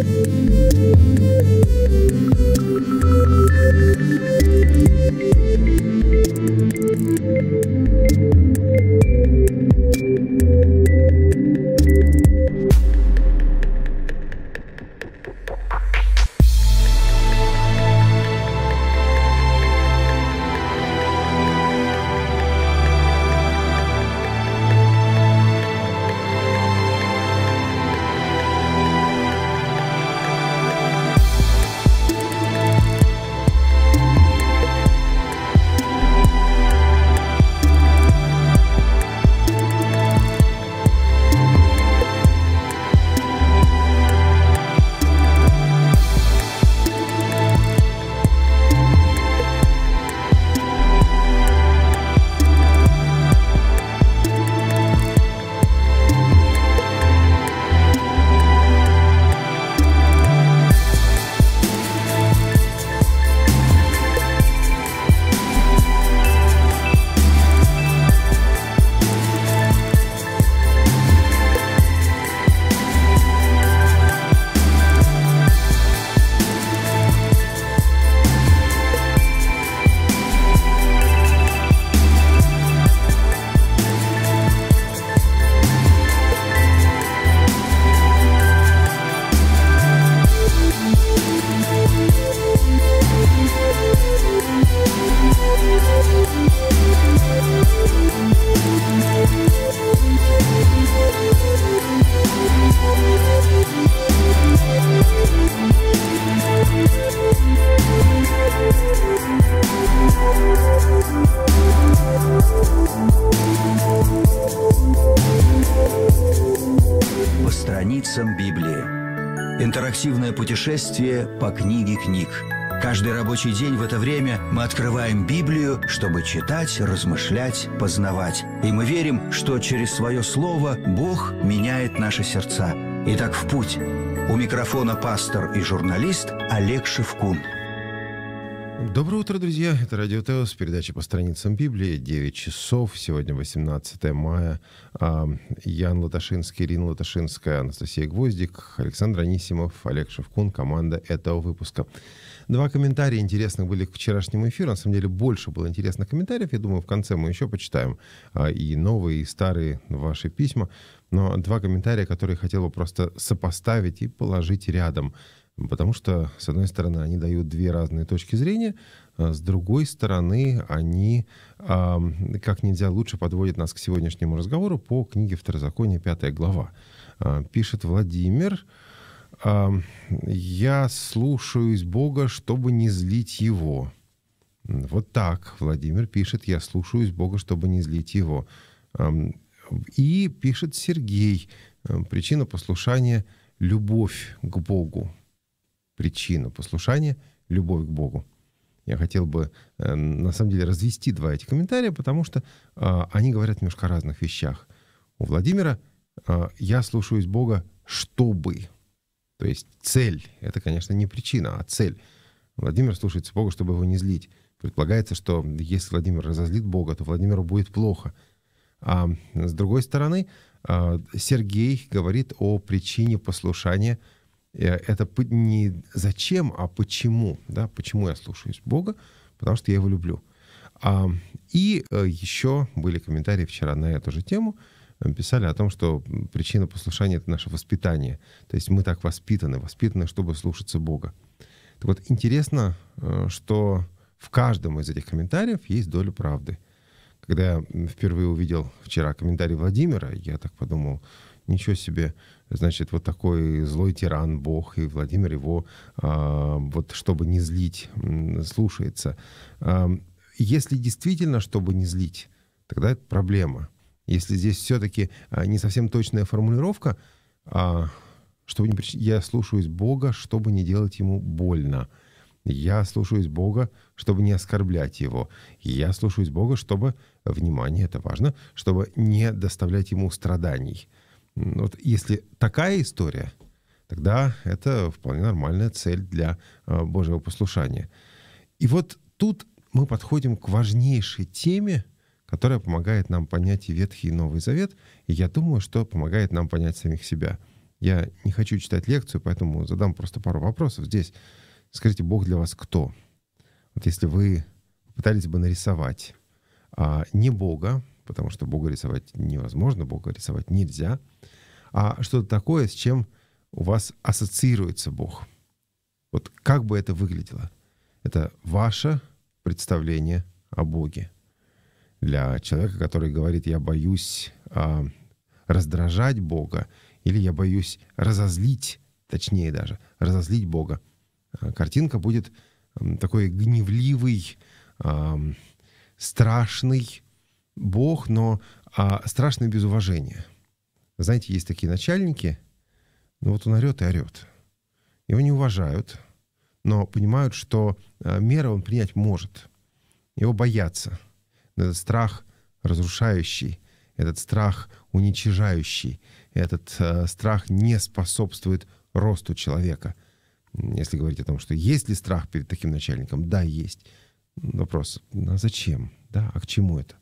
Thank you. информативное путешествие по книге книг. Каждый рабочий день в это время мы открываем Библию, чтобы читать, размышлять, познавать. И мы верим, что через свое слово Бог меняет наши сердца. Итак, в путь. У микрофона пастор и журналист Олег Шевкун. Доброе утро, друзья. Это Радио Теос, передача по страницам Библии. 9 часов. Сегодня 18 мая. А, Ян Латашинский, Ирина Латашинская, Анастасия Гвоздик, Александр Анисимов, Олег Шевкун. Команда этого выпуска. Два комментария интересных были к вчерашнему эфиру. На самом деле больше было интересных комментариев. Я думаю, в конце мы еще почитаем а, и новые, и старые ваши письма. Но два комментария, которые хотел бы просто сопоставить и положить рядом – Потому что, с одной стороны, они дают две разные точки зрения, а с другой стороны, они а, как нельзя лучше подводят нас к сегодняшнему разговору по книге Второзакония, пятая глава. А, пишет Владимир, «Я слушаюсь Бога, чтобы не злить Его». Вот так Владимир пишет, «Я слушаюсь Бога, чтобы не злить Его». И пишет Сергей, причина послушания – любовь к Богу причину послушания — любовь к Богу. Я хотел бы, э, на самом деле, развести два эти комментария, потому что э, они говорят немножко о разных вещах. У Владимира э, «я слушаюсь Бога, чтобы». То есть цель — это, конечно, не причина, а цель. Владимир слушается Бога, чтобы его не злить. Предполагается, что если Владимир разозлит Бога, то Владимиру будет плохо. А с другой стороны, Сергей говорит о причине послушания — Э, это не зачем, а почему, да, почему я слушаюсь Бога, потому что я его люблю. А, и э, еще были комментарии вчера на эту же тему, э, писали о том, что причина послушания — это наше воспитание. То есть мы так воспитаны, воспитаны, чтобы слушаться Бога. Так вот, интересно, что в каждом из этих комментариев есть доля правды. Когда я впервые увидел вчера комментарий Владимира, я так подумал, ничего себе, значит, вот такой злой тиран, бог, и Владимир его, а, вот чтобы не злить, слушается. А, если действительно, чтобы не злить, тогда это проблема. Если здесь все-таки а, не совсем точная формулировка, чтобы не прич... я слушаюсь Бога, чтобы не делать ему больно. Я слушаюсь Бога, чтобы не оскорблять его. Я слушаюсь Бога, чтобы, внимание, это важно, чтобы не доставлять ему страданий. Ну, вот если такая история, тогда это вполне нормальная цель для а, Божьего послушания. И вот тут мы подходим к важнейшей теме, которая помогает нам понять и Ветхий, и Новый Завет, и я думаю, что помогает нам понять самих себя. Я не хочу читать лекцию, поэтому задам просто пару вопросов здесь. Скажите, Бог для вас кто? Вот если вы пытались бы нарисовать а, не Бога, потому что Бога рисовать невозможно, Бога рисовать нельзя, а что-то такое, с чем у вас ассоциируется Бог. Вот как бы это выглядело? Это ваше представление о Боге. Для человека, который говорит, я боюсь а, раздражать Бога, или я боюсь разозлить, точнее даже, разозлить Бога, а, картинка будет такой гневливый, страшный, Бог, но а, страшное безуважение. Знаете, есть такие начальники, ну вот он орет и орет. Его не уважают, но понимают, что а, меры он принять может. Его боятся. Этот страх разрушающий, этот страх уничижающий, этот э, страх не способствует росту человека. Если говорить о том, что есть ли страх перед таким начальником, да, есть. Вопрос, а зачем? Да, а к чему это?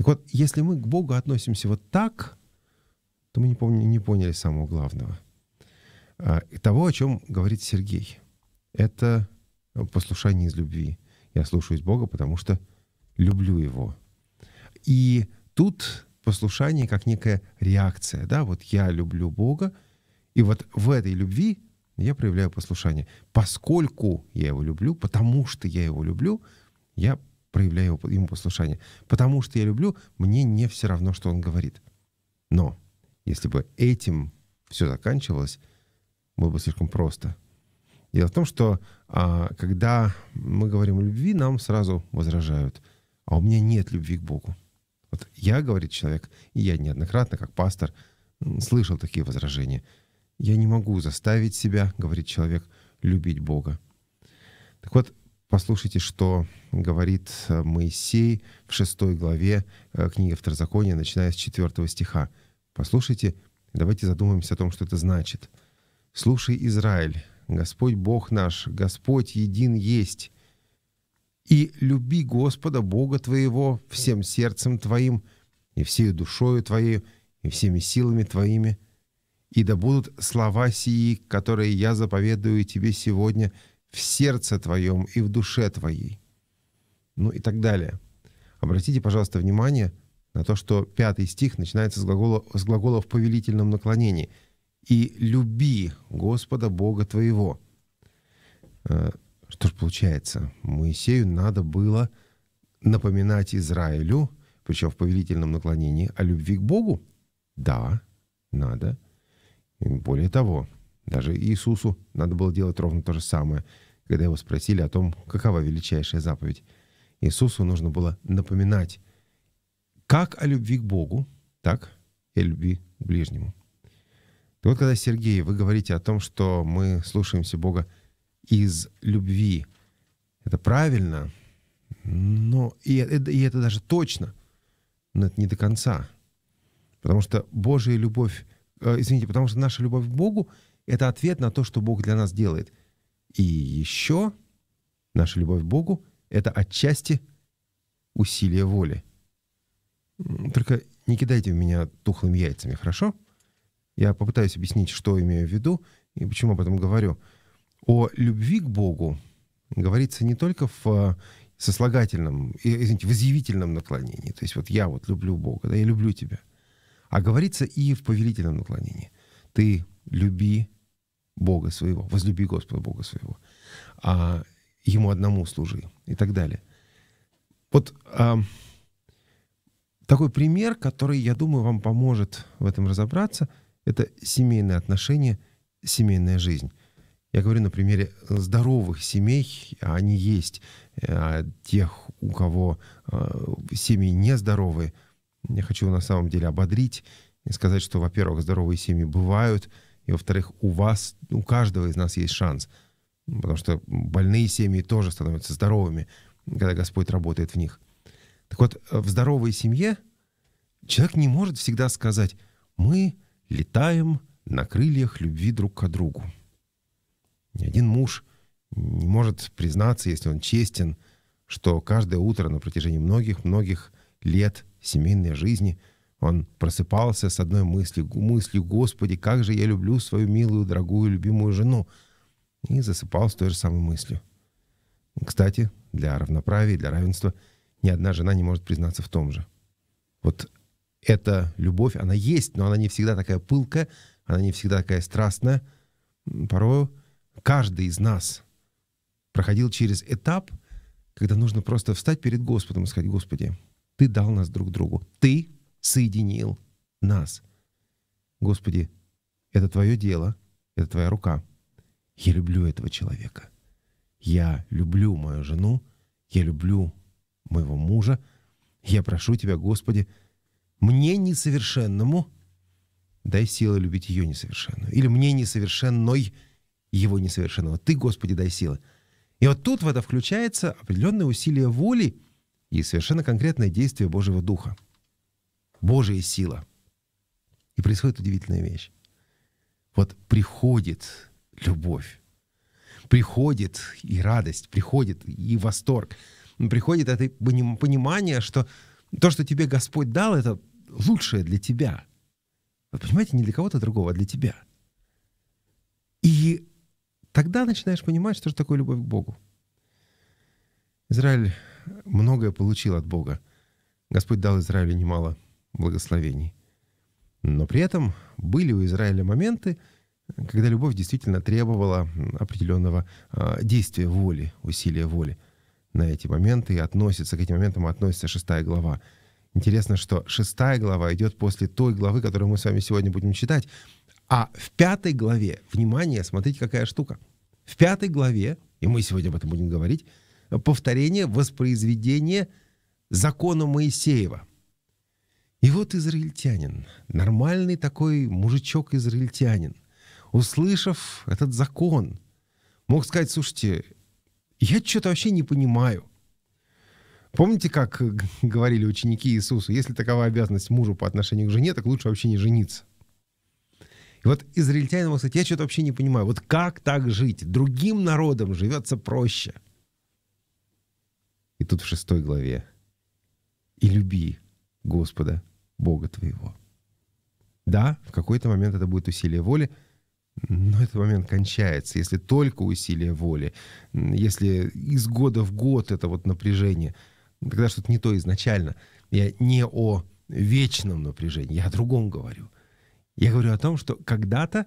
Так вот, если мы к Богу относимся вот так, то мы не, помни, не поняли самого главного. А, и того, о чем говорит Сергей. Это послушание из любви. Я слушаюсь Бога, потому что люблю Его. И тут послушание как некая реакция. Да? Вот я люблю Бога, и вот в этой любви я проявляю послушание. Поскольку я его люблю, потому что я его люблю, я проявляю ему послушание. Потому что я люблю, мне не все равно, что он говорит. Но если бы этим все заканчивалось, было бы слишком просто. Дело в том, что а, когда мы говорим о любви, нам сразу возражают. А у меня нет любви к Богу. Вот я, говорит человек, и я неоднократно, как пастор, слышал такие возражения. Я не могу заставить себя, говорит человек, любить Бога. Так вот, Послушайте, что говорит э, Моисей в шестой главе э, книги Второзакония, начиная с четвертого стиха. Послушайте, давайте задумаемся о том, что это значит. «Слушай, Израиль, Господь Бог наш, Господь един есть, и люби Господа Бога твоего всем сердцем твоим, и всей душою твоей, и всеми силами твоими. И да будут слова сии, которые я заповедую тебе сегодня, — в сердце твоем и в душе твоей. Ну и так далее. Обратите, пожалуйста, внимание на то, что пятый стих начинается с глагола, с глагола в повелительном наклонении. «И люби Господа Бога твоего». Э, что ж получается? Моисею надо было напоминать Израилю, причем в повелительном наклонении, о любви к Богу? Да, надо. И более того, даже Иисусу надо было делать ровно то же самое, когда его спросили о том, какова величайшая заповедь. Иисусу нужно было напоминать как о любви к Богу, так и о любви к ближнему. И вот когда, Сергей, вы говорите о том, что мы слушаемся Бога из любви, это правильно, но и, и, и это даже точно, но это не до конца. Потому что Божья любовь, э, извините, потому что наша любовь к Богу — это ответ на то, что Бог для нас делает. И еще наша любовь к Богу — это отчасти усилие воли. Только не кидайте в меня тухлыми яйцами, хорошо? Я попытаюсь объяснить, что имею в виду и почему об этом говорю. О любви к Богу говорится не только в э, сослагательном, извините, в изъявительном наклонении. То есть вот я вот люблю Бога, да, я люблю тебя. А говорится и в повелительном наклонении. Ты люби Бога своего, возлюби Господа Бога своего, а Ему одному служи и так далее. Вот а, такой пример, который, я думаю, вам поможет в этом разобраться, это семейные отношения, семейная жизнь. Я говорю на примере здоровых семей, а они есть. А тех, у кого а, семьи нездоровые, я хочу на самом деле ободрить и сказать, что, во-первых, здоровые семьи бывают – и, во-вторых, у вас, у каждого из нас есть шанс, ну, потому что больные семьи тоже становятся здоровыми, когда Господь работает в них. Так вот, в здоровой семье человек не может всегда сказать, мы летаем на крыльях любви друг к другу. Ни один муж не может признаться, если он честен, что каждое утро на протяжении многих-многих лет семейной жизни – он просыпался с одной мысли, мыслью «Господи, как же я люблю свою милую, дорогую, любимую жену!» и засыпал с той же самой мыслью. Кстати, для равноправия, для равенства ни одна жена не может признаться в том же. Вот эта любовь, она есть, но она не всегда такая пылкая, она не всегда такая страстная. Порой каждый из нас проходил через этап, когда нужно просто встать перед Господом и сказать, «Господи, Ты дал нас друг другу. Ты соединил нас. Господи, это Твое дело, это Твоя рука. Я люблю этого человека. Я люблю мою жену, я люблю моего мужа. Я прошу Тебя, Господи, мне несовершенному дай силы любить ее несовершенную. Или мне несовершенной его несовершенного. Ты, Господи, дай силы. И вот тут в это включается определенное усилие воли и совершенно конкретное действие Божьего Духа. Божья сила. И происходит удивительная вещь. Вот приходит любовь, приходит и радость, приходит и восторг, приходит это понимание, что то, что тебе Господь дал, это лучшее для тебя. Вы понимаете, не для кого-то другого, а для тебя. И тогда начинаешь понимать, что же такое любовь к Богу. Израиль многое получил от Бога. Господь дал Израилю немало благословений. Но при этом были у Израиля моменты, когда любовь действительно требовала определенного а, действия воли, усилия воли на эти моменты, и относится, к этим моментам относится шестая глава. Интересно, что шестая глава идет после той главы, которую мы с вами сегодня будем читать. А в пятой главе, внимание, смотрите, какая штука. В пятой главе, и мы сегодня об этом будем говорить, повторение, воспроизведение закона Моисеева. И вот израильтянин, нормальный такой мужичок-израильтянин, услышав этот закон, мог сказать, слушайте, я что-то вообще не понимаю. Помните, как говорили ученики Иисусу, если такова обязанность мужу по отношению к жене, так лучше вообще не жениться. И вот израильтянин мог сказать, я что-то вообще не понимаю, вот как так жить? Другим народам живется проще. И тут в шестой главе. И люби Господа Бога твоего. Да, в какой-то момент это будет усилие воли, но этот момент кончается, если только усилие воли, если из года в год это вот напряжение, тогда что-то не то изначально. Я не о вечном напряжении, я о другом говорю. Я говорю о том, что когда-то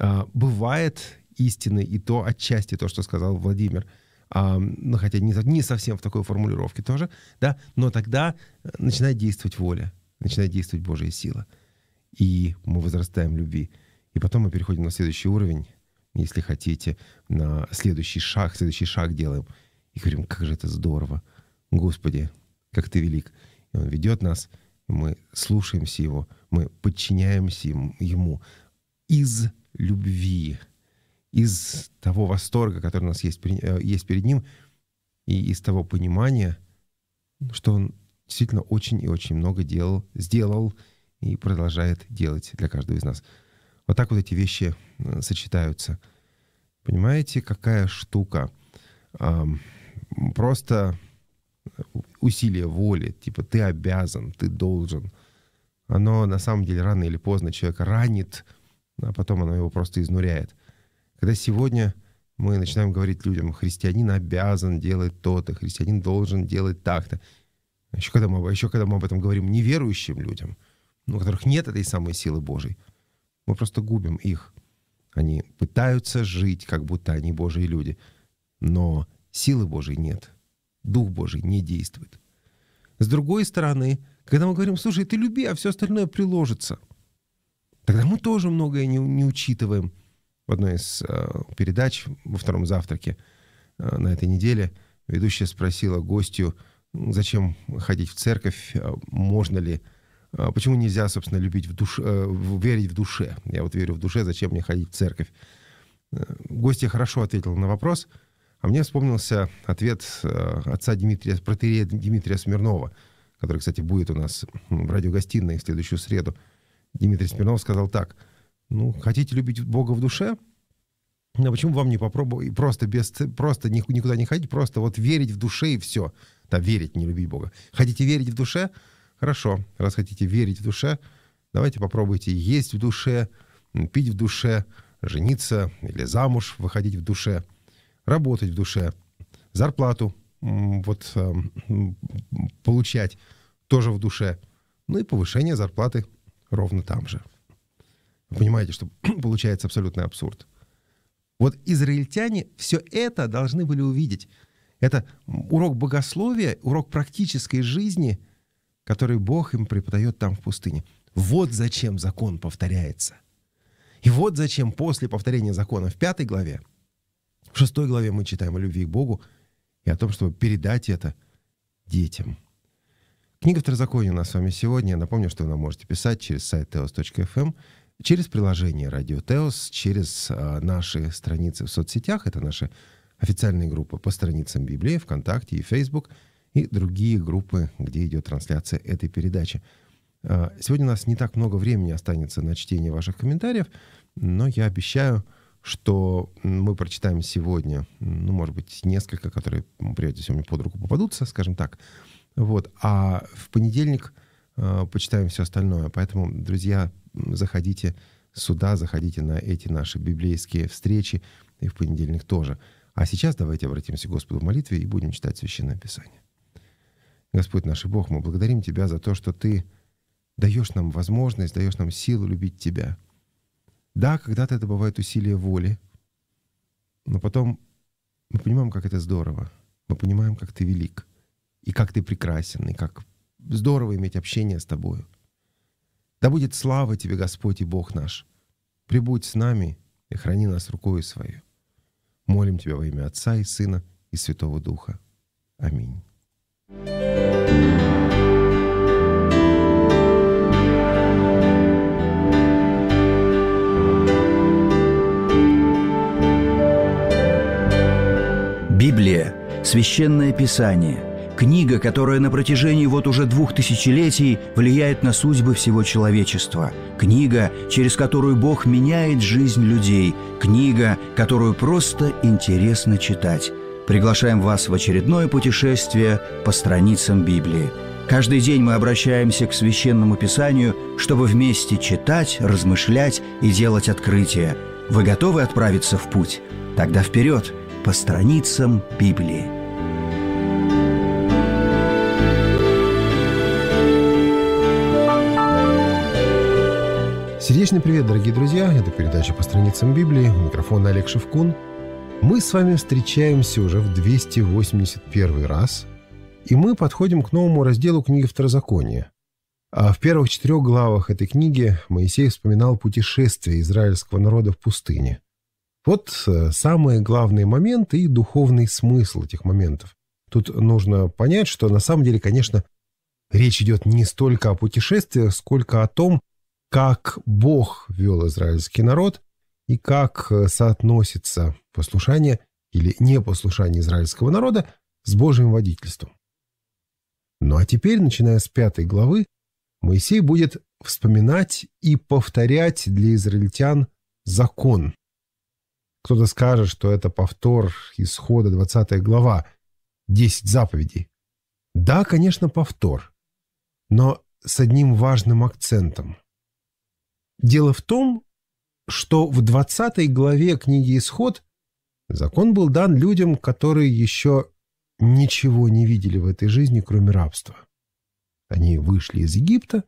а, бывает истины и то отчасти то, что сказал Владимир, а, ну хотя не, не совсем в такой формулировке тоже, да, но тогда начинает действовать воля начинает действовать Божья сила. И мы возрастаем в любви. И потом мы переходим на следующий уровень, если хотите, на следующий шаг, следующий шаг делаем. И говорим, как же это здорово. Господи, как ты велик. И Он ведет нас, мы слушаемся Его, мы подчиняемся Ему из любви, из того восторга, который у нас есть, э, есть перед Ним, и из того понимания, что Он действительно очень и очень много делал, сделал и продолжает делать для каждого из нас. Вот так вот эти вещи э, сочетаются. Понимаете, какая штука? Просто э, усилие воли, типа ты обязан, ты должен. Оно на самом деле рано или поздно человека ранит, а потом оно его просто изнуряет. Когда сегодня мы начинаем говорить людям, христианин обязан делать то-то, христианин должен делать так-то, еще когда, мы, еще когда мы об этом говорим неверующим людям, у которых нет этой самой силы Божьей, мы просто губим их. Они пытаются жить, как будто они Божьи люди, но силы Божьей нет. Дух Божий не действует. С другой стороны, когда мы говорим, слушай, ты люби, а все остальное приложится, тогда мы тоже многое не, не учитываем. В одной из э, передач во втором завтраке э, на этой неделе ведущая спросила гостю, зачем ходить в церковь, э, можно ли, э, почему нельзя, собственно, любить в душе, э, верить в душе. Я вот верю в душе, зачем мне ходить в церковь. Гостья хорошо ответила на вопрос, а мне вспомнился ответ отца Дмитрия, протерея Дмитрия Смирнова, который, кстати, будет у нас в радиогостиной в следующую среду. Дмитрий Смирнов сказал так, ну, хотите любить Бога в душе? ну почему вам не попробовать просто, без, просто никуда не ходить, просто вот верить в душе и все – да, верить, не любить Бога. Хотите верить в душе? Хорошо. Раз хотите верить в душе, давайте попробуйте есть в душе, пить в душе, жениться или замуж выходить в душе, работать в душе, зарплату вот эм, получать тоже в душе, ну и повышение зарплаты ровно там же. Вы понимаете, что получается абсолютный абсурд. Вот израильтяне все это должны были увидеть – это урок богословия, урок практической жизни, который Бог им преподает там в пустыне. Вот зачем закон повторяется. И вот зачем после повторения закона в пятой главе, в шестой главе мы читаем о любви к Богу и о том, чтобы передать это детям. Книга Второзакония у нас с вами сегодня. Я напомню, что вы нам можете писать через сайт teos.fm, эм, через приложение Radio Teos, через э, наши страницы в соцсетях. Это наши официальные группы по страницам Библии, ВКонтакте и Facebook и другие группы, где идет трансляция этой передачи. А, сегодня у нас не так много времени останется на чтение ваших комментариев, но я обещаю, что мы прочитаем сегодня, ну, может быть, несколько, которые ну, прежде всего под руку попадутся, скажем так. Вот. А в понедельник э, почитаем все остальное. Поэтому, друзья, заходите сюда, заходите на эти наши библейские встречи и в понедельник тоже. А сейчас давайте обратимся к Господу в молитве и будем читать Священное Писание. Господь наш и Бог, мы благодарим Тебя за то, что Ты даешь нам возможность, даешь нам силу любить Тебя. Да, когда-то это бывает усилие воли, но потом мы понимаем, как это здорово. Мы понимаем, как Ты велик, и как Ты прекрасен, и как здорово иметь общение с Тобою. Да будет слава Тебе, Господь и Бог наш. Прибудь с нами и храни нас рукою Своей. Молим Тебя во имя Отца и Сына и Святого Духа. Аминь. Библия, священное писание – Книга, которая на протяжении вот уже двух тысячелетий влияет на судьбы всего человечества. Книга, через которую Бог меняет жизнь людей. Книга, которую просто интересно читать. Приглашаем вас в очередное путешествие по страницам Библии. Каждый день мы обращаемся к священному писанию, чтобы вместе читать, размышлять и делать открытия. Вы готовы отправиться в путь? Тогда вперед по страницам Библии. Вечный привет, дорогие друзья! Это передача по страницам Библии. У микрофона Олег Шевкун. Мы с вами встречаемся уже в 281 раз, и мы подходим к новому разделу книги Второзакония. А в первых четырех главах этой книги Моисей вспоминал путешествие израильского народа в пустыне. Вот э, самые главные моменты и духовный смысл этих моментов. Тут нужно понять, что на самом деле, конечно, речь идет не столько о путешествиях, сколько о том, как Бог вел израильский народ и как э, соотносится послушание или непослушание израильского народа с Божьим водительством. Ну а теперь, начиная с пятой главы, Моисей будет вспоминать и повторять для израильтян закон. Кто-то скажет, что это повтор исхода 20 глава, 10 заповедей. Да, конечно, повтор, но с одним важным акцентом. Дело в том, что в 20 главе книги «Исход» закон был дан людям, которые еще ничего не видели в этой жизни, кроме рабства. Они вышли из Египта,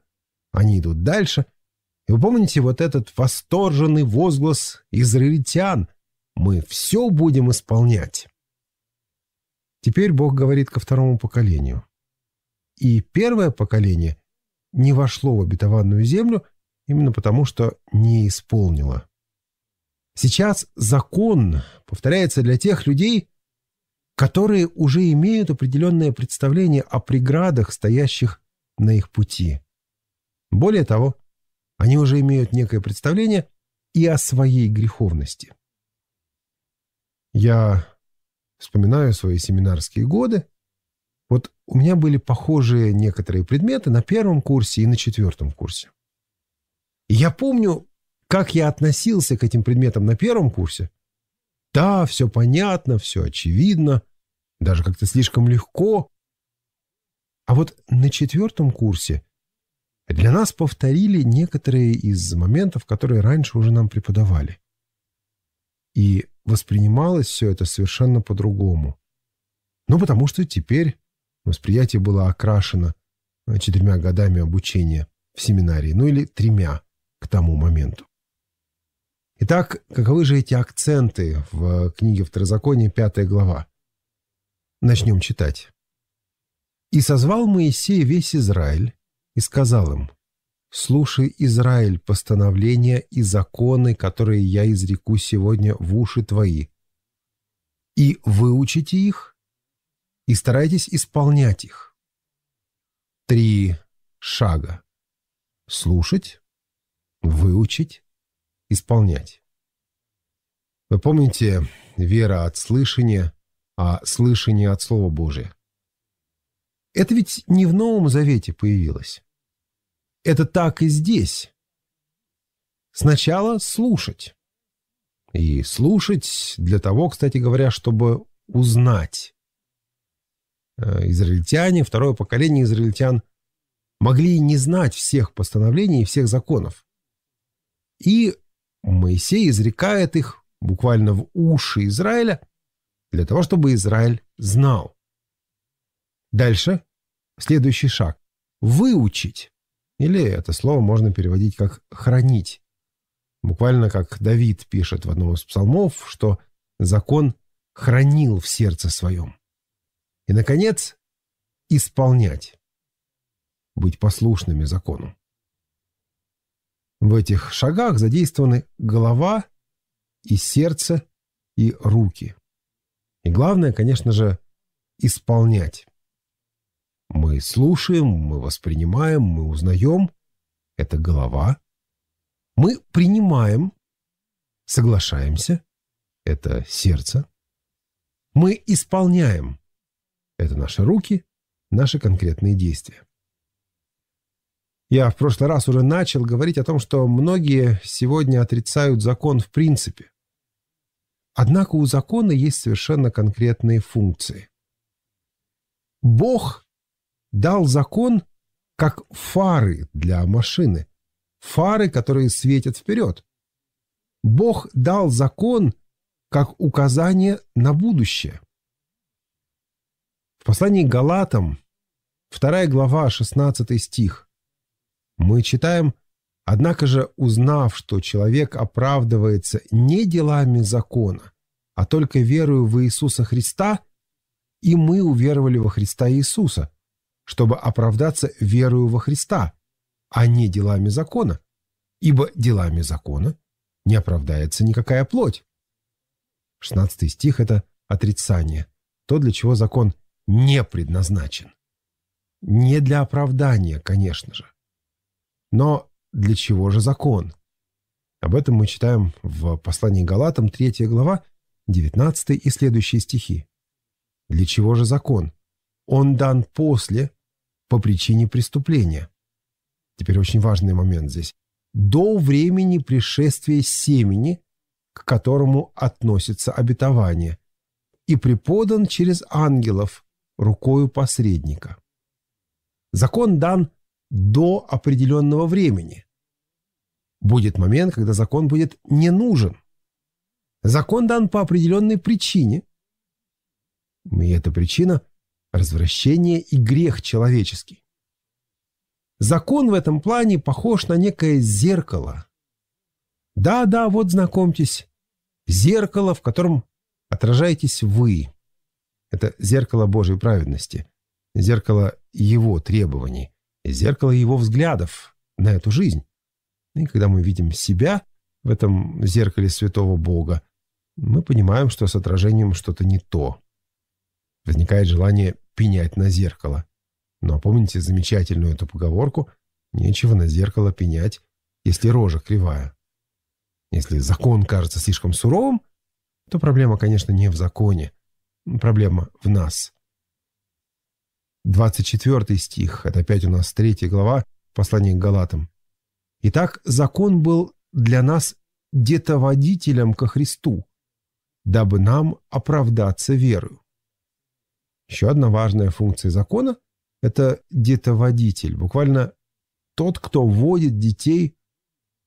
они идут дальше. И вы помните вот этот восторженный возглас израильтян «Мы все будем исполнять». Теперь Бог говорит ко второму поколению. И первое поколение не вошло в обетованную землю – именно потому, что не исполнила. Сейчас закон повторяется для тех людей, которые уже имеют определенное представление о преградах, стоящих на их пути. Более того, они уже имеют некое представление и о своей греховности. Я вспоминаю свои семинарские годы. Вот у меня были похожие некоторые предметы на первом курсе и на четвертом курсе. Я помню, как я относился к этим предметам на первом курсе. Да, все понятно, все очевидно, даже как-то слишком легко. А вот на четвертом курсе для нас повторили некоторые из моментов, которые раньше уже нам преподавали. И воспринималось все это совершенно по-другому. Ну, потому что теперь восприятие было окрашено четырьмя годами обучения в семинарии, ну или тремя к тому моменту. Итак, каковы же эти акценты в э, книге Второзакония, пятая глава? Начнем читать. «И созвал Моисей весь Израиль, и сказал им, «Слушай, Израиль, постановления и законы, которые я изреку сегодня в уши твои, и выучите их, и старайтесь исполнять их». Три шага. Слушать, Выучить, исполнять. Вы помните вера от слышания, а слышание от Слова Божия? Это ведь не в Новом Завете появилось. Это так и здесь. Сначала слушать. И слушать для того, кстати говоря, чтобы узнать. Э, израильтяне, второе поколение израильтян, могли не знать всех постановлений и всех законов. И Моисей изрекает их буквально в уши Израиля, для того, чтобы Израиль знал. Дальше следующий шаг. Выучить. Или это слово можно переводить как «хранить». Буквально как Давид пишет в одном из псалмов, что закон хранил в сердце своем. И, наконец, исполнять. Быть послушными закону. В этих шагах задействованы голова и сердце и руки. И главное, конечно же, исполнять. Мы слушаем, мы воспринимаем, мы узнаем. Это голова. Мы принимаем, соглашаемся. Это сердце. Мы исполняем. Это наши руки, наши конкретные действия. Я в прошлый раз уже начал говорить о том, что многие сегодня отрицают закон в принципе. Однако у закона есть совершенно конкретные функции. Бог дал закон как фары для машины, фары, которые светят вперед. Бог дал закон как указание на будущее. В послании Галатам, 2 глава, 16 стих мы читаем Однако же, узнав, что человек оправдывается не делами закона, а только верою в Иисуса Христа, и мы уверовали во Христа Иисуса, чтобы оправдаться верою во Христа, а не делами закона, ибо делами закона не оправдается никакая плоть. 16 стих – это отрицание, то, для чего закон не предназначен. Не для оправдания, конечно же, но для чего же закон? Об этом мы читаем в послании Галатам 3 глава, 19 и следующие стихи. Для чего же закон? Он дан после, по причине преступления. Теперь очень важный момент здесь. До времени пришествия семени, к которому относится обетование, и преподан через ангелов, рукою посредника. Закон дан до определенного времени. Будет момент, когда закон будет не нужен. Закон дан по определенной причине. И эта причина – развращение и грех человеческий. Закон в этом плане похож на некое зеркало. Да-да, вот знакомьтесь, зеркало, в котором отражаетесь вы. Это зеркало Божьей праведности, зеркало Его требований зеркало его взглядов на эту жизнь. И когда мы видим себя в этом зеркале святого Бога, мы понимаем, что с отражением что-то не то. Возникает желание пенять на зеркало. Но помните замечательную эту поговорку «Нечего на зеркало пенять, если рожа кривая». Если закон кажется слишком суровым, то проблема, конечно, не в законе. Проблема в нас. 24 стих, это опять у нас 3 глава, послания к Галатам. Итак, закон был для нас детоводителем ко Христу, дабы нам оправдаться верою. Еще одна важная функция закона – это детоводитель, буквально тот, кто вводит детей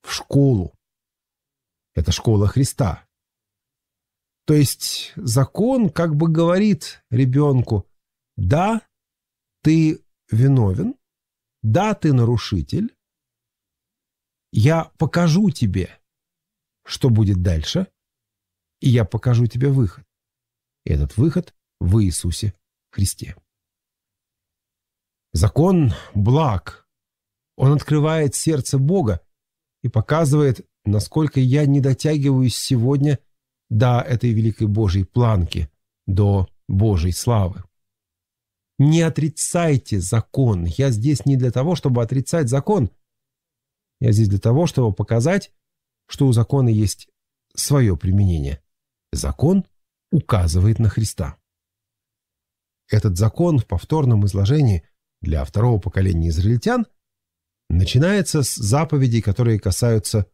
в школу. Это школа Христа. То есть закон как бы говорит ребенку, да, ты виновен, да, ты нарушитель, я покажу тебе, что будет дальше, и я покажу тебе выход. И этот выход в Иисусе Христе. Закон благ. Он открывает сердце Бога и показывает, насколько я не дотягиваюсь сегодня до этой великой Божьей планки, до Божьей славы. Не отрицайте закон. Я здесь не для того, чтобы отрицать закон. Я здесь для того, чтобы показать, что у закона есть свое применение. Закон указывает на Христа. Этот закон в повторном изложении для второго поколения израильтян начинается с заповедей, которые касаются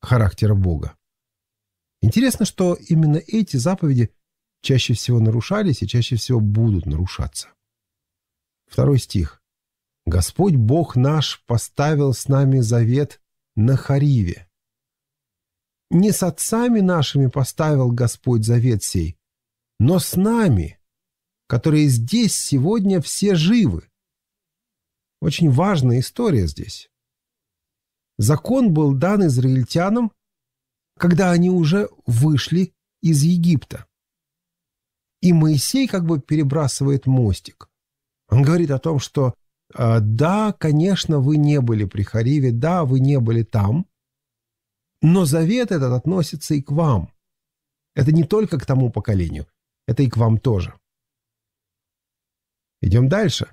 характера Бога. Интересно, что именно эти заповеди чаще всего нарушались и чаще всего будут нарушаться. Второй стих. «Господь Бог наш поставил с нами завет на Хариве». Не с отцами нашими поставил Господь завет сей, но с нами, которые здесь сегодня все живы. Очень важная история здесь. Закон был дан израильтянам, когда они уже вышли из Египта. И Моисей как бы перебрасывает мостик. Он говорит о том, что а, да, конечно, вы не были при Хариве, да, вы не были там, но завет этот относится и к вам. Это не только к тому поколению, это и к вам тоже. Идем дальше.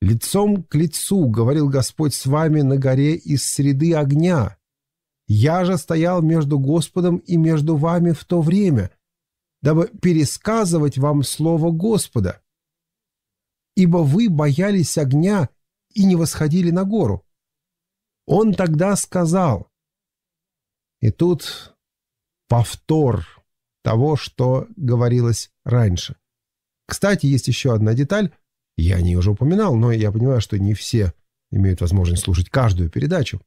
«Лицом к лицу говорил Господь с вами на горе из среды огня. Я же стоял между Господом и между вами в то время, дабы пересказывать вам слово Господа ибо вы боялись огня и не восходили на гору. Он тогда сказал, и тут повтор того, что говорилось раньше. Кстати, есть еще одна деталь, я о ней уже упоминал, но я понимаю, что не все имеют возможность слушать каждую передачу.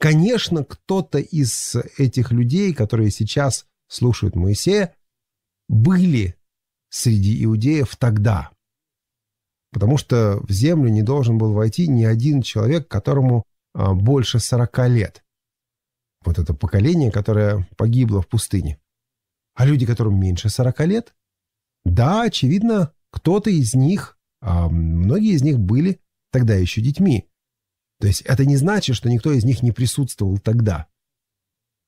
Конечно, кто-то из этих людей, которые сейчас слушают Моисея, были среди иудеев тогда. Потому что в землю не должен был войти ни один человек, которому а, больше 40 лет. Вот это поколение, которое погибло в пустыне. А люди, которым меньше 40 лет? Да, очевидно, кто-то из них, а многие из них были тогда еще детьми. То есть это не значит, что никто из них не присутствовал тогда.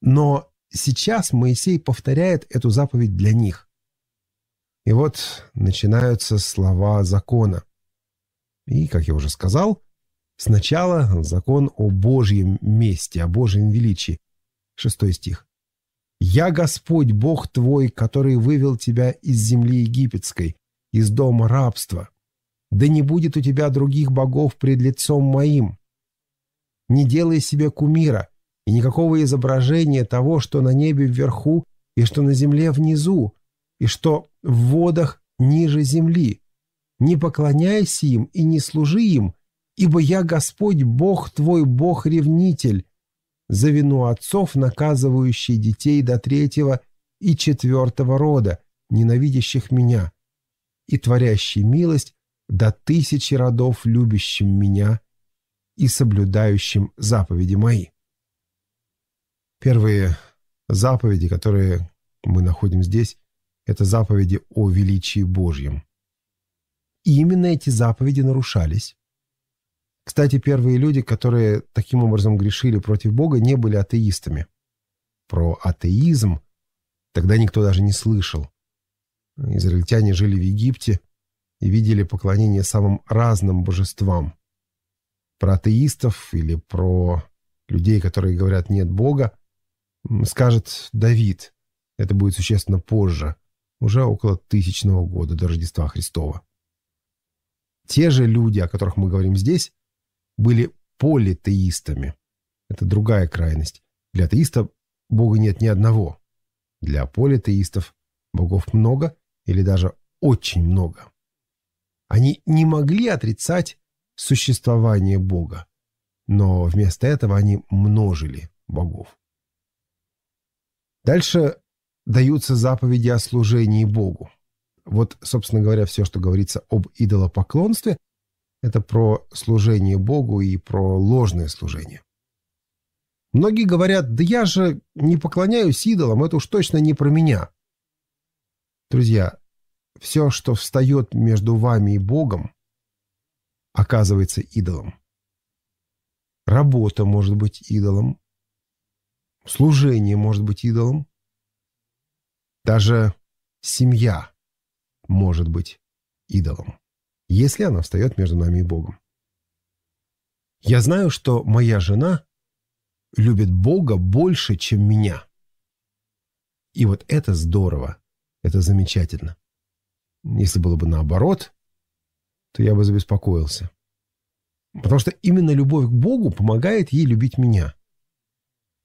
Но сейчас Моисей повторяет эту заповедь для них. И вот начинаются слова закона. И, как я уже сказал, сначала закон о Божьем месте, о Божьем величии. Шестой стих. «Я Господь, Бог твой, который вывел тебя из земли египетской, из дома рабства. Да не будет у тебя других богов пред лицом моим. Не делай себе кумира и никакого изображения того, что на небе вверху и что на земле внизу, и что в водах ниже земли, не поклоняйся им и не служи им, ибо я Господь Бог твой, Бог-ревнитель, за вину отцов, наказывающий детей до третьего и четвертого рода, ненавидящих меня, и творящий милость до тысячи родов, любящим меня и соблюдающим заповеди мои. Первые заповеди, которые мы находим здесь, это заповеди о величии Божьем. И именно эти заповеди нарушались. Кстати, первые люди, которые таким образом грешили против Бога, не были атеистами. Про атеизм тогда никто даже не слышал. Израильтяне жили в Египте и видели поклонение самым разным божествам. Про атеистов или про людей, которые говорят «нет Бога», скажет Давид. Это будет существенно позже, уже около тысячного года до Рождества Христова те же люди, о которых мы говорим здесь, были политеистами. Это другая крайность. Для атеиста Бога нет ни одного. Для политеистов богов много или даже очень много. Они не могли отрицать существование Бога, но вместо этого они множили богов. Дальше даются заповеди о служении Богу. Вот, собственно говоря, все, что говорится об идолопоклонстве, это про служение Богу и про ложное служение. Многие говорят, да я же не поклоняюсь идолам, это уж точно не про меня. Друзья, все, что встает между вами и Богом, оказывается идолом. Работа может быть идолом, служение может быть идолом, даже семья – может быть идолом, если она встает между нами и Богом. Я знаю, что моя жена любит Бога больше, чем меня. И вот это здорово, это замечательно. Если было бы наоборот, то я бы забеспокоился. Потому что именно любовь к Богу помогает ей любить меня.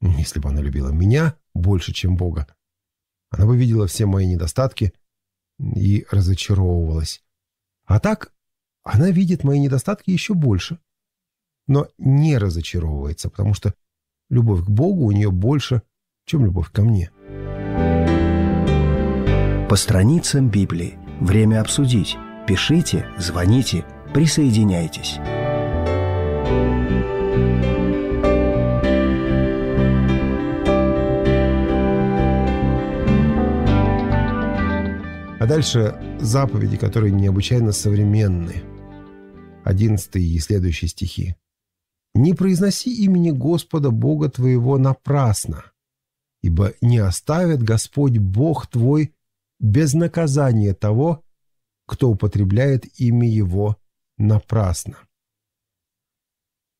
Если бы она любила меня больше, чем Бога, она бы видела все мои недостатки – и разочаровывалась. А так она видит мои недостатки еще больше, но не разочаровывается, потому что любовь к Богу у нее больше, чем любовь ко мне. По страницам Библии. Время обсудить. Пишите, звоните, присоединяйтесь. дальше заповеди, которые необычайно современны. Одиннадцатые и следующие стихи. «Не произноси имени Господа Бога твоего напрасно, ибо не оставит Господь Бог твой без наказания того, кто употребляет имя Его напрасно».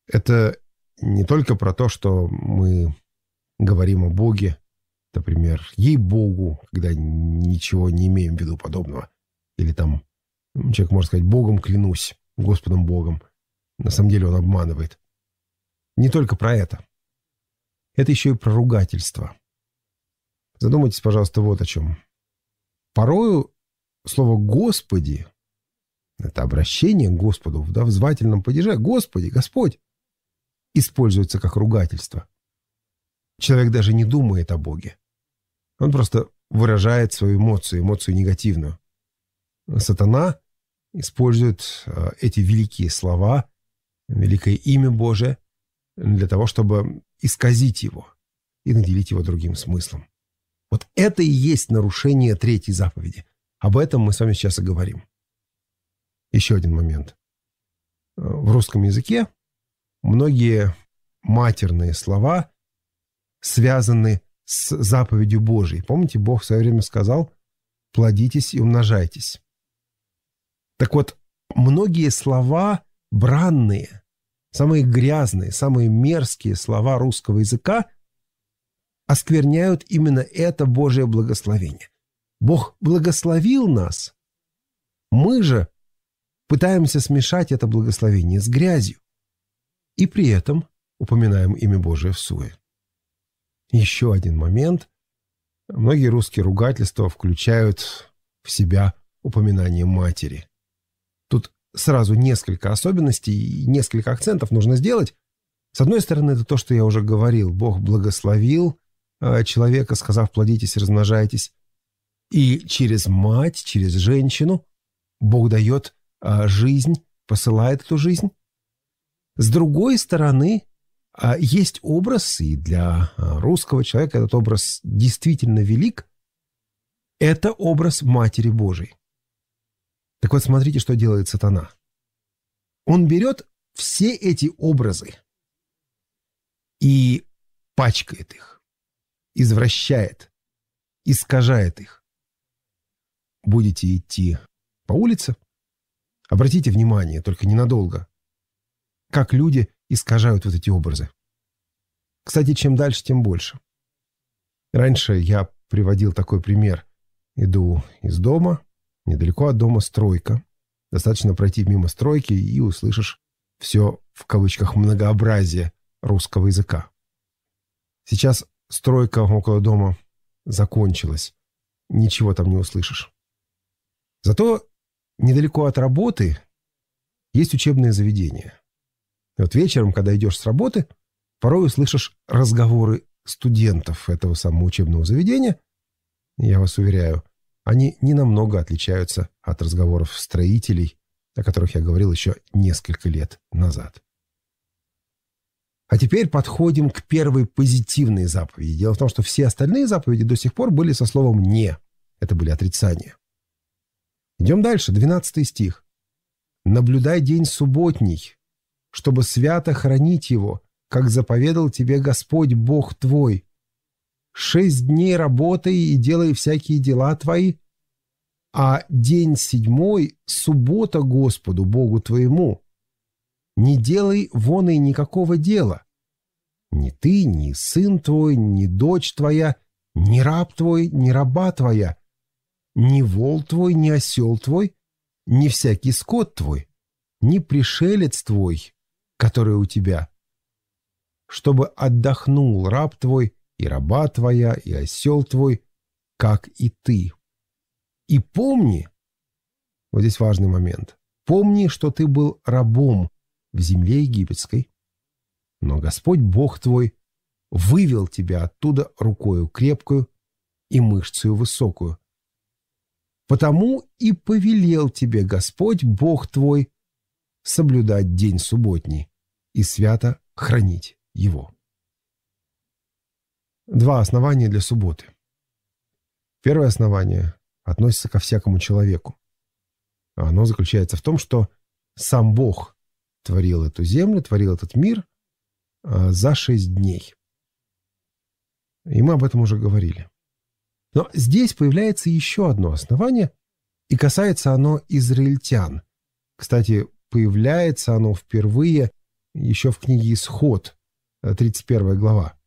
Это не только про то, что мы говорим о Боге, например, «ей-богу», когда ничего не имеем в виду подобного. Или там ну, человек может сказать «богом клянусь», «господом богом». На самом деле он обманывает. Не только про это. Это еще и про ругательство. Задумайтесь, пожалуйста, вот о чем. Порою слово «господи» — это обращение к Господу да, в звательном падеже «Господи», «Господь» используется как ругательство. Человек даже не думает о Боге. Он просто выражает свою эмоцию, эмоцию негативную. Сатана использует э, эти великие слова, великое имя Божие, для того, чтобы исказить его и наделить его другим смыслом. Вот это и есть нарушение третьей заповеди. Об этом мы с вами сейчас и говорим. Еще один момент. Э, в русском языке многие матерные слова связаны с заповедью Божией. Помните, Бог в свое время сказал «плодитесь и умножайтесь». Так вот, многие слова бранные, самые грязные, самые мерзкие слова русского языка оскверняют именно это Божие благословение. Бог благословил нас. Мы же пытаемся смешать это благословение с грязью. И при этом упоминаем имя Божие в суе. Еще один момент. Многие русские ругательства включают в себя упоминание матери. Тут сразу несколько особенностей и несколько акцентов нужно сделать. С одной стороны, это то, что я уже говорил. Бог благословил э, человека, сказав «плодитесь, размножайтесь». И через мать, через женщину Бог дает э, жизнь, посылает эту жизнь. С другой стороны, а, есть образ, и для а, русского человека этот образ действительно велик. Это образ Матери Божией. Так вот, смотрите, что делает сатана. Он берет все эти образы и пачкает их, извращает, искажает их. Будете идти по улице, обратите внимание, только ненадолго, как люди искажают вот эти образы. Кстати, чем дальше, тем больше. Раньше я приводил такой пример. Иду из дома, недалеко от дома стройка. Достаточно пройти мимо стройки и услышишь все, в кавычках, многообразие русского языка. Сейчас стройка около дома закончилась. Ничего там не услышишь. Зато недалеко от работы есть учебное заведение. И вот вечером, когда идешь с работы, порой услышишь разговоры студентов этого самого учебного заведения. Я вас уверяю, они не намного отличаются от разговоров строителей, о которых я говорил еще несколько лет назад. А теперь подходим к первой позитивной заповеди. Дело в том, что все остальные заповеди до сих пор были со словом «не». Это были отрицания. Идем дальше, 12 стих. «Наблюдай день субботний, чтобы свято хранить его, как заповедал тебе Господь Бог твой. Шесть дней работай и делай всякие дела твои, а день седьмой — суббота Господу, Богу твоему. Не делай вон и никакого дела. Ни ты, ни сын твой, ни дочь твоя, ни раб твой, ни раба твоя, ни вол твой, ни осел твой, ни всякий скот твой, ни пришелец твой, которое у тебя, чтобы отдохнул раб твой и раба твоя и осел твой, как и ты. И помни, вот здесь важный момент, помни, что ты был рабом в земле египетской, но Господь Бог твой вывел тебя оттуда рукою крепкую и мышцею высокую. Потому и повелел тебе Господь Бог твой соблюдать день субботний и свято хранить его. Два основания для субботы. Первое основание относится ко всякому человеку. А оно заключается в том, что сам Бог творил эту землю, творил этот мир а, за шесть дней. И мы об этом уже говорили. Но здесь появляется еще одно основание, и касается оно израильтян. Кстати, Появляется оно впервые еще в книге «Исход», 31 э, глава.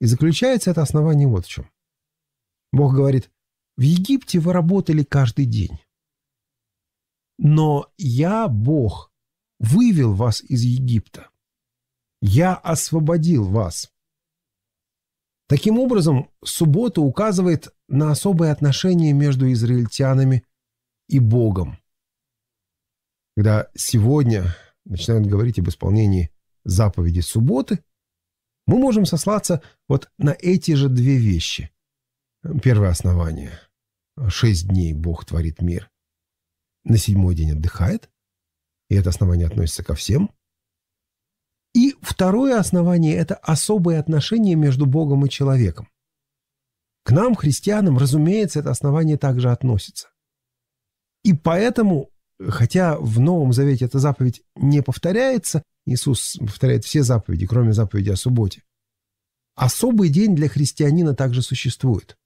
И заключается это основание вот в чем. Бог говорит, в Египте вы работали каждый день. Но я, Бог, вывел вас из Египта. Я освободил вас. Таким образом, суббота указывает на особое отношение между израильтянами и Богом когда сегодня начинают говорить об исполнении заповеди субботы, мы можем сослаться вот на эти же две вещи. Первое основание. Шесть дней Бог творит мир. На седьмой день отдыхает. И это основание относится ко всем. И второе основание – это особые отношения между Богом и человеком. К нам, христианам, разумеется, это основание также относится. И поэтому Хотя в Новом Завете эта заповедь не повторяется, Иисус повторяет все заповеди, кроме заповеди о субботе. Особый день для христианина также существует.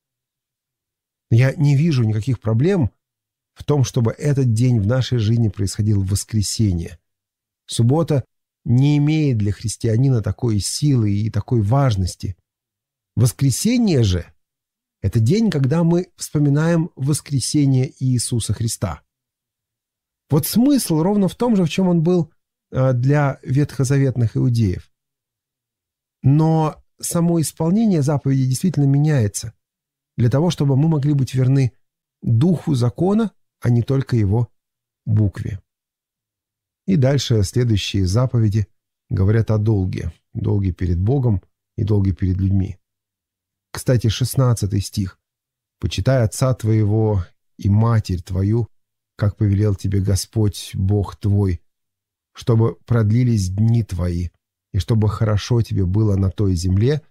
Я не вижу никаких проблем в том, чтобы этот день в нашей жизни происходил в воскресенье. Суббота не имеет для христианина такой силы и такой важности. Воскресенье же – это день, когда мы вспоминаем воскресение Иисуса Христа – вот смысл ровно в том же, в чем он был э, для ветхозаветных иудеев. Но само исполнение заповеди действительно меняется для того, чтобы мы могли быть верны духу закона, а не только его букве. И дальше следующие заповеди говорят о долге. Долге перед Богом и долге перед людьми. Кстати, 16 стих. «Почитай отца твоего и матерь твою, как повелел тебе Господь, Бог твой, чтобы продлились дни твои, и чтобы хорошо тебе было на той земле,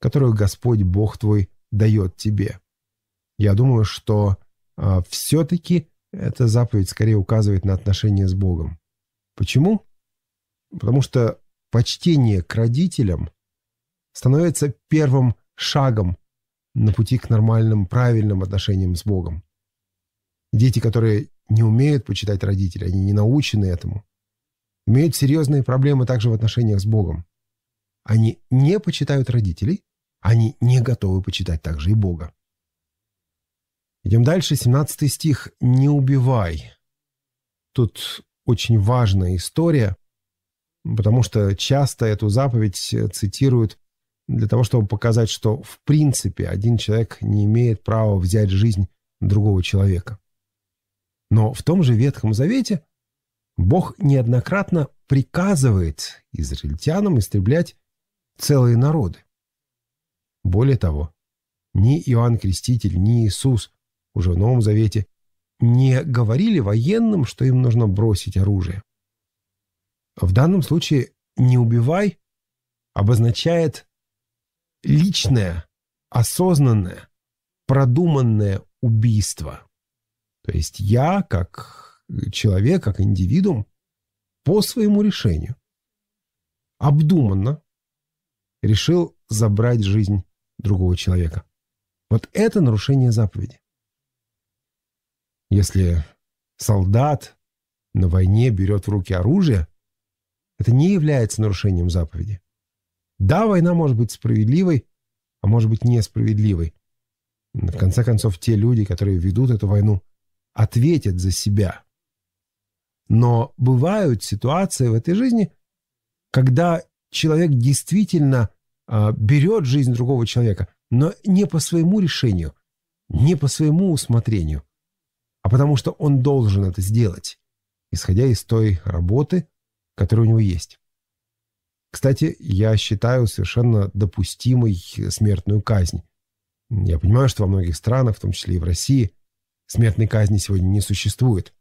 которую Господь, Бог твой, дает тебе. Я думаю, что э, а, все-таки эта заповедь скорее указывает на отношения с Богом. Почему? Потому что почтение к родителям становится первым шагом на пути к нормальным, правильным отношениям с Богом. Дети, которые не умеют почитать родители, они не научены этому. Имеют серьезные проблемы также в отношениях с Богом. Они не почитают родителей, они не готовы почитать также и Бога. Идем дальше, 17 стих. «Не убивай». Тут очень важная история, потому что часто эту заповедь цитируют для того, чтобы показать, что в принципе один человек не имеет права взять жизнь другого человека. Но в том же Ветхом Завете Бог неоднократно приказывает израильтянам истреблять целые народы. Более того, ни Иоанн Креститель, ни Иисус уже в Новом Завете не говорили военным, что им нужно бросить оружие. В данном случае «не убивай» обозначает личное, осознанное, продуманное убийство. То есть я, как человек, как индивидуум, по своему решению, обдуманно решил забрать жизнь другого человека. Вот это нарушение заповеди. Если солдат на войне берет в руки оружие, это не является нарушением заповеди. Да, война может быть справедливой, а может быть несправедливой. Но в конце концов, те люди, которые ведут эту войну, ответит за себя. Но бывают ситуации в этой жизни, когда человек действительно э, берет жизнь другого человека, но не по своему решению, не по своему усмотрению, а потому что он должен это сделать, исходя из той работы, которая у него есть. Кстати, я считаю совершенно допустимой смертную казнь. Я понимаю, что во многих странах, в том числе и в России, Смертной казни сегодня не существует.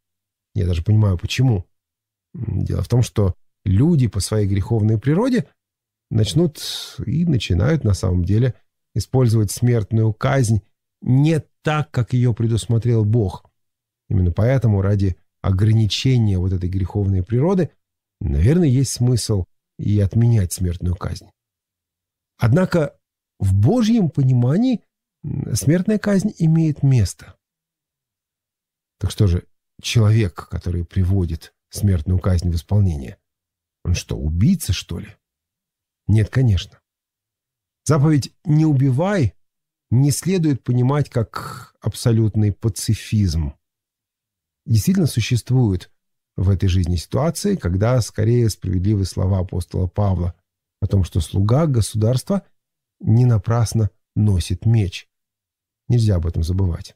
Я даже понимаю, почему. Дело в том, что люди по своей греховной природе начнут и начинают на самом деле использовать смертную казнь не так, как ее предусмотрел Бог. Именно поэтому ради ограничения вот этой греховной природы, наверное, есть смысл и отменять смертную казнь. Однако в Божьем понимании смертная казнь имеет место. Так что же, человек, который приводит смертную казнь в исполнение, он что, убийца, что ли? Нет, конечно. Заповедь «не убивай» не следует понимать как абсолютный пацифизм. Действительно существуют в этой жизни ситуации, когда скорее справедливы слова апостола Павла о том, что слуга государства не напрасно носит меч. Нельзя об этом забывать.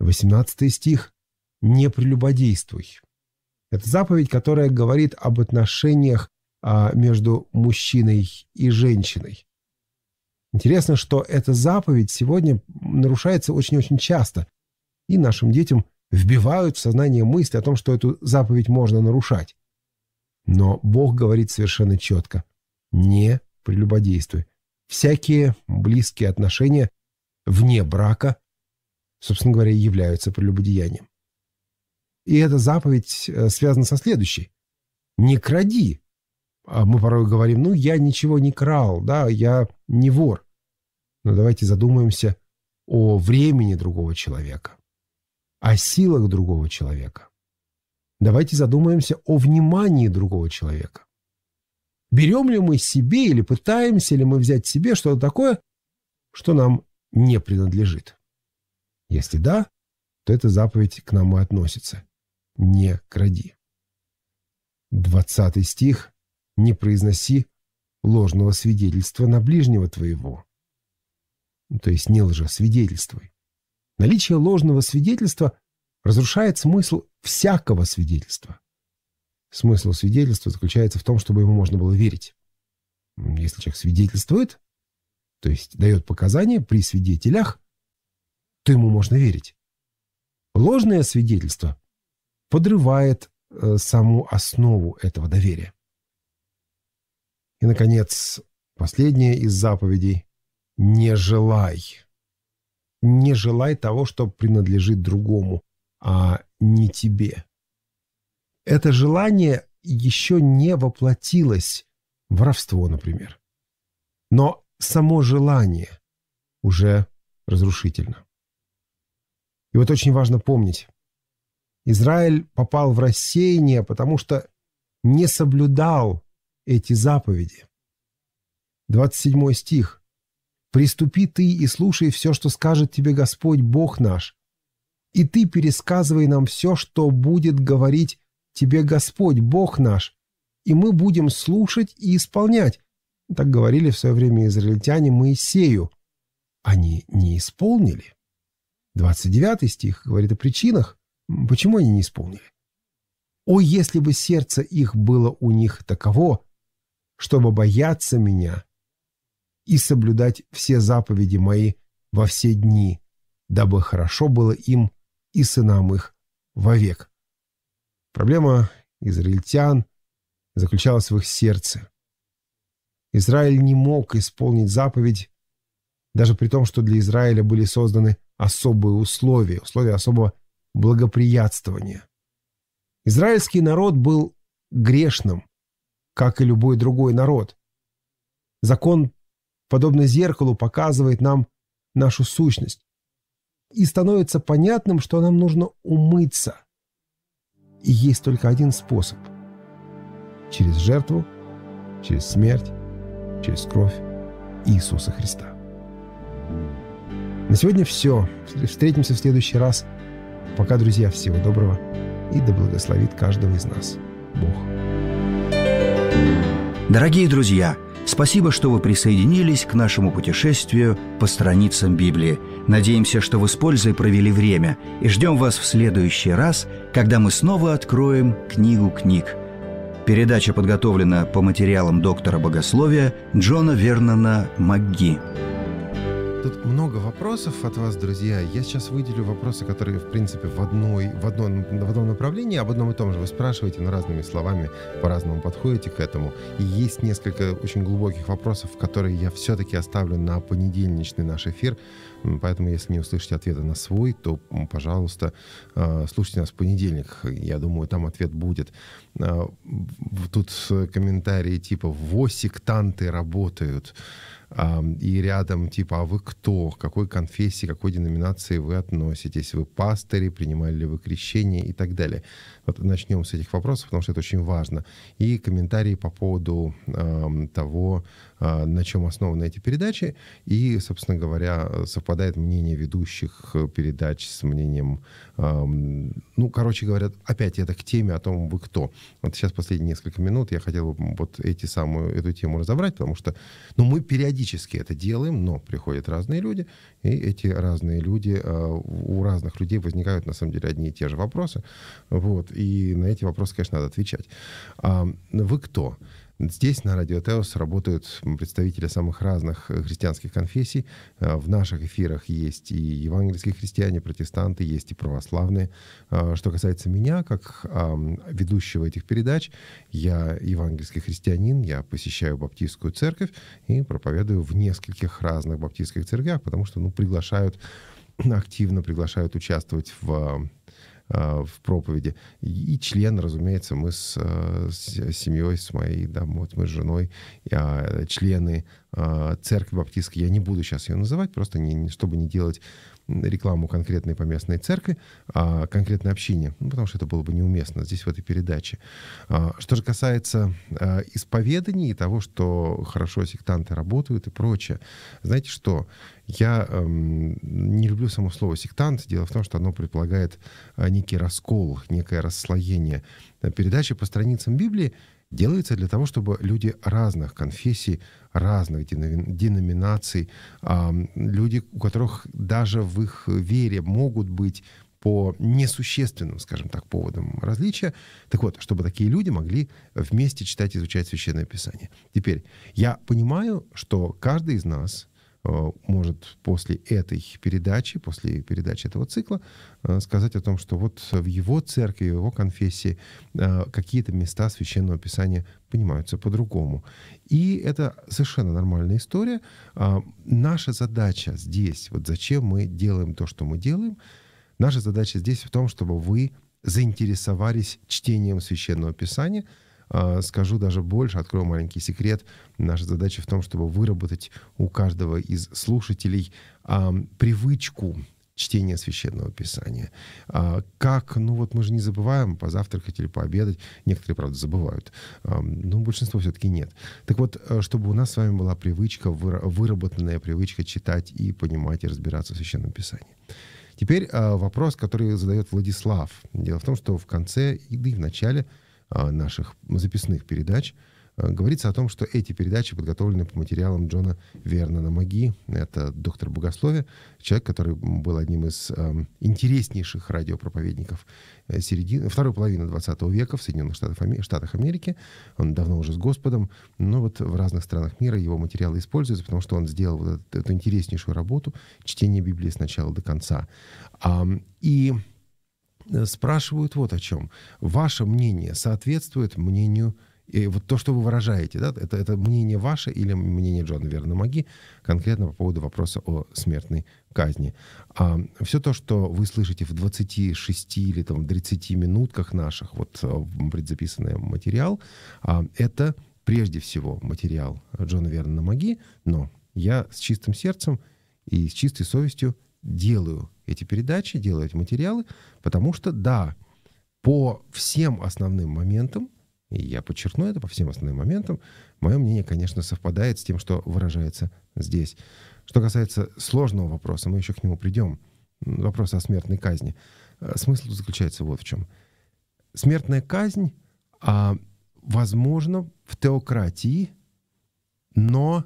18 стих «Не прелюбодействуй». Это заповедь, которая говорит об отношениях а, между мужчиной и женщиной. Интересно, что эта заповедь сегодня нарушается очень-очень часто, и нашим детям вбивают в сознание мысли о том, что эту заповедь можно нарушать. Но Бог говорит совершенно четко «не прелюбодействуй». Всякие близкие отношения вне брака собственно говоря, и являются прелюбодеянием. И эта заповедь э, связана со следующей. «Не кради». А мы порой говорим, ну, я ничего не крал, да, я не вор. Но давайте задумаемся о времени другого человека, о силах другого человека. Давайте задумаемся о внимании другого человека. Берем ли мы себе или пытаемся ли мы взять себе что-то такое, что нам не принадлежит? Если да, то эта заповедь к нам и относится. Не кради. Двадцатый стих. Не произноси ложного свидетельства на ближнего твоего. Ну, то есть не лжесвидетельствуй. Наличие ложного свидетельства разрушает смысл всякого свидетельства. Смысл свидетельства заключается в том, чтобы ему можно было верить. Если человек свидетельствует, то есть дает показания при свидетелях, что ему можно верить. Ложное свидетельство подрывает э, саму основу этого доверия. И, наконец, последнее из заповедей – не желай. Не желай того, что принадлежит другому, а не тебе. Это желание еще не воплотилось в воровство, например. Но само желание уже разрушительно вот очень важно помнить. Израиль попал в рассеяние, потому что не соблюдал эти заповеди. 27 стих. «Приступи ты и слушай все, что скажет тебе Господь Бог наш, и ты пересказывай нам все, что будет говорить тебе Господь Бог наш, и мы будем слушать и исполнять». Так говорили в свое время израильтяне Моисею. Они не исполнили. 29 стих говорит о причинах, почему они не исполнили. «О, если бы сердце их было у них таково, чтобы бояться меня и соблюдать все заповеди мои во все дни, дабы хорошо было им и сынам их вовек». Проблема израильтян заключалась в их сердце. Израиль не мог исполнить заповедь даже при том, что для Израиля были созданы особые условия, условия особого благоприятствования. Израильский народ был грешным, как и любой другой народ. Закон, подобно зеркалу, показывает нам нашу сущность. И становится понятным, что нам нужно умыться. И есть только один способ. Через жертву, через смерть, через кровь Иисуса Христа. На сегодня все. Встретимся в следующий раз. Пока, друзья, всего доброго и да благословит каждого из нас Бог. Дорогие друзья, спасибо, что вы присоединились к нашему путешествию по страницам Библии. Надеемся, что вы с пользой провели время и ждем вас в следующий раз, когда мы снова откроем книгу книг. Передача подготовлена по материалам доктора богословия Джона Вернона МакГи много вопросов от вас, друзья. Я сейчас выделю вопросы, которые, в принципе, в, одной, в, одном, в одном направлении, об одном и том же. Вы спрашиваете, но разными словами, по-разному подходите к этому. И есть несколько очень глубоких вопросов, которые я все-таки оставлю на понедельничный наш эфир. Поэтому, если не услышите ответа на свой, то, пожалуйста, а, слушайте нас в понедельник. Я думаю, там ответ будет. А, тут э, комментарии типа «Во танты работают» и рядом типа, а вы кто, к какой конфессии, какой деноминации вы относитесь, вы пастыри, принимали ли вы крещение и так далее. Вот начнем с этих вопросов, потому что это очень важно. И комментарии по поводу э, того, э, на чем основаны эти передачи, и, собственно говоря, совпадает мнение ведущих э, передач с мнением, э, ну, короче говоря, опять это к теме о том, вы кто. Вот сейчас последние несколько минут я хотел бы вот эти самую, эту тему разобрать, потому что, ну, мы периодически периодически это делаем, но приходят разные люди, и эти разные люди, э, у разных людей возникают на самом деле одни и те же вопросы. Вот, и на эти вопросы, конечно, надо отвечать. А вы кто? Здесь на Радио Теос работают представители самых разных э, христианских конфессий. Э, в наших эфирах есть и евангельские христиане, протестанты, есть и православные. Э, что касается меня, как ведущего этих передач, я евангельский христианин, я посещаю баптистскую церковь и проповедую в нескольких разных баптистских церквях, потому что ну, приглашают активно приглашают участвовать в Э, в проповеди. И член, разумеется, мы с, э, с семьей, с моей, да, вот мы с женой, а, члены э, церкви баптистской, я не буду сейчас ее называть, просто не, чтобы не делать рекламу конкретной поместной церкви, а конкретной общине, ну, потому что это было бы неуместно здесь, в этой передаче. А, что же касается а, исповеданий и того, что хорошо сектанты работают и прочее, знаете что? Я эм, не люблю само слово сектант. Дело в том, что оно предполагает а, некий раскол, некое расслоение. Передача по страницам Библии делается для того, чтобы люди разных конфессий, разных деноминаций, люди, у которых даже в их вере могут быть по несущественным, скажем так, поводам различия. Так вот, чтобы такие люди могли вместе читать, и изучать Священное Писание. Теперь, я понимаю, что каждый из нас Э, может после этой передачи, после передачи этого цикла, э, сказать о том, что вот в его церкви, в его конфессии э, какие-то места священного писания понимаются по-другому. И это совершенно нормальная история. А, наша задача здесь, вот зачем мы делаем то, что мы делаем, наша задача здесь в том, чтобы вы заинтересовались чтением священного писания – Э, скажу даже больше, открою маленький секрет. Наша задача в том, чтобы выработать у каждого из слушателей привычку чтения священного писания. А, как, ну вот мы же не забываем позавтракать или пообедать. Некоторые, правда, забывают, но большинство все-таки нет. Так вот, э, чтобы у нас с вами была привычка, выработанная привычка читать и понимать и разбираться в священном писании. Теперь э, вопрос, который задает Владислав. Дело в том, что в конце да и в начале а, наших записных передач, а, говорится о том, что эти передачи подготовлены по материалам Джона Вернона Маги. Это доктор богословия, человек, который был одним из интереснейших радиопроповедников э, середины, второй половины 20 века в Соединенных Штатах, Штатах Америки. Он давно уже с Господом, но вот в разных странах мира его материалы используются, потому что он сделал вот эту, интереснейшую работу чтение Библии с начала до конца. и Э, спрашивают вот о чем. Ваше мнение соответствует мнению и вот то, что вы выражаете, да, это, это мнение ваше или мнение Джона Верна Маги конкретно по поводу вопроса о смертной казни. А все то, что вы слышите в 26 или там, 30 минутках наших, вот э, предзаписанный материал, а, это прежде всего материал Джона Верна Маги, но я с чистым сердцем и с чистой совестью делаю эти передачи, делать материалы, потому что, да, по всем основным моментам, и я подчеркну это по всем основным моментам, мое мнение, конечно, совпадает с тем, что выражается здесь. Что касается сложного вопроса, мы еще к нему придем, вопрос о смертной казни. Э, смысл заключается вот в чем. Смертная казнь, а, возможно, в теократии, но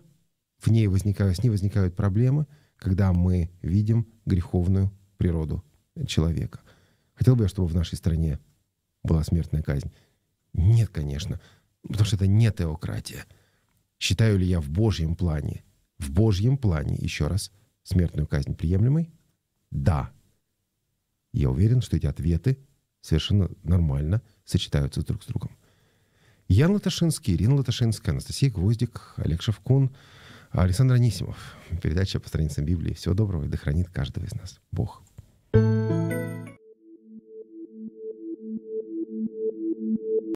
в ней возникают, с ней возникают проблемы – когда мы видим греховную природу человека. Хотел бы я, чтобы в нашей стране была смертная казнь? Нет, конечно, потому что это не теократия. Считаю ли я в Божьем плане, в Божьем плане, еще раз, смертную казнь приемлемой? Да. Я уверен, что эти ответы совершенно нормально сочетаются друг с другом. Ян Латашинский, Ирина Латашинская, Анастасия Гвоздик, Олег Шевкун – Александр Анисимов. Передача по страницам Библии. Всего доброго и да хранит каждого из нас Бог. thank you